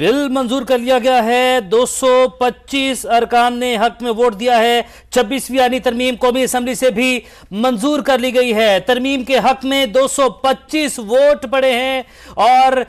bill मंजूर कर लिया गया है 225 अरकान ने हक में वोट दिया है छब्बीसवीं यानी तरमीम कौमी असम्बली से भी मंजूर कर ली गई है तरमीम के हक में 225 वोट पड़े हैं और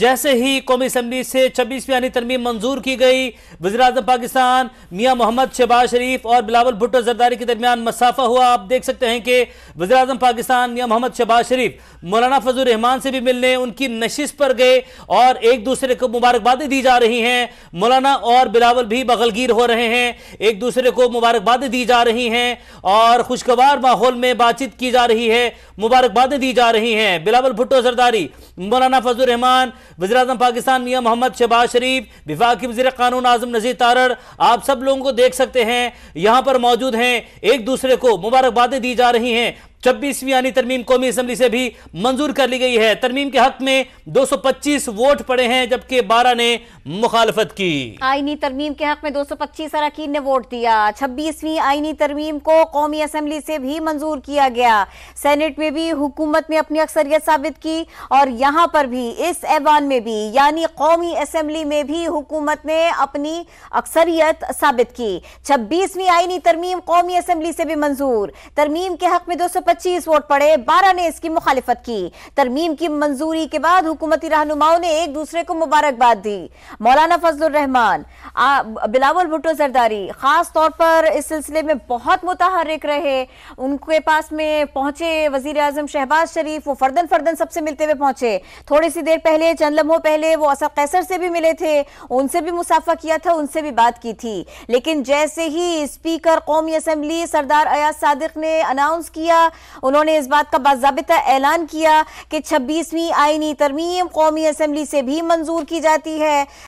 जैसे ही कौमी असम्बली से छब्बीसवीं यानी तरमीम मंजूर की गई वजी पाकिस्तान मियाँ मोहम्मद शहबाज शरीफ और बिलावल भुट्टो जरदारी के दरमियान मसाफा हुआ आप देख सकते हैं कि वजी पाकिस्तान मियाँ मोहम्मद शहबाज शरीफ मौलाना फजल रहमान से भी मिलने उनकी नशिश पर गए और एक दूसरे को मुबारक मुबारकबादें दी जा रही हैं मौलाना और बिलावल भी बगलगीर हो रहे हैं एक दूसरे को मुबारकबादें दी जा रही हैं और खुशगवार माहौल में बातचीत की जा रही है मुबारकबादें दी जा रही हैं बिलावल भुट्टो सरदारी मौलाना फजल रहमान वजराजम पाकिस्तान मियाँ मोहम्मद शहबाज शरीफ विफाक वजी कानून आजम नजीर तारड़ आप सब लोगों को देख सकते हैं यहाँ पर मौजूद हैं एक दूसरे को मुबारकबादें दी जा रही हैं छब्बीसवीं यानी तरमीम कौमी असम्बली से भी मंजूर कर ली गई है तरमीम के हक में 225 वोट पड़े हैं जबकि 12 ने मुखालफत की आईनी तरमीम के हक में 225 अरकान ने वोट दिया छब्बीसवीं आईनी तरमीम को कौमी असम्बली से भी मंजूर किया गया सेनेट में भी हुकूमत ने अपनी अक्सरियत साबित की और यहाँ पर भी इस ऐवान में भी यानी कौमी असम्बली में भी हुकूमत ने अपनी अक्सरियत साबित की छब्बीसवीं आईनी तरमीम कौमी असम्बली से भी मंजूर तरमीम के हक में दो सौ पच्चीस वोट पड़े बारह ने इसकी मुखालिफत की तरमीम की मंजूरी के बाद हुकूमती रहनुमाओं ने एक दूसरे को मुबारकबाद दी मौलाना फजल रहमान बिलावल भुट्टो जरदारी खास तौर पर इस सिलसिले में बहुत मुतहरक रहे उनके पास में पहुंचे वजीर आजम शहबाज शरीफ वो फर्दन फर्दन सबसे मिलते हुए पहुंचे थोड़ी सी देर पहले चंद लम्हों पहले वो असद कैसर से भी मिले थे उनसे भी मुसाफा किया था उनसे भी बात की थी लेकिन जैसे ही स्पीकर कौमी असम्बली सरदार अयाज सादिक ने अनाउंस किया उन्होंने इस बात का बाबा ऐलान किया कि छब्बीसवीं आईनी तरमीम कौमी असम्बली से भी मंजूर की जाती है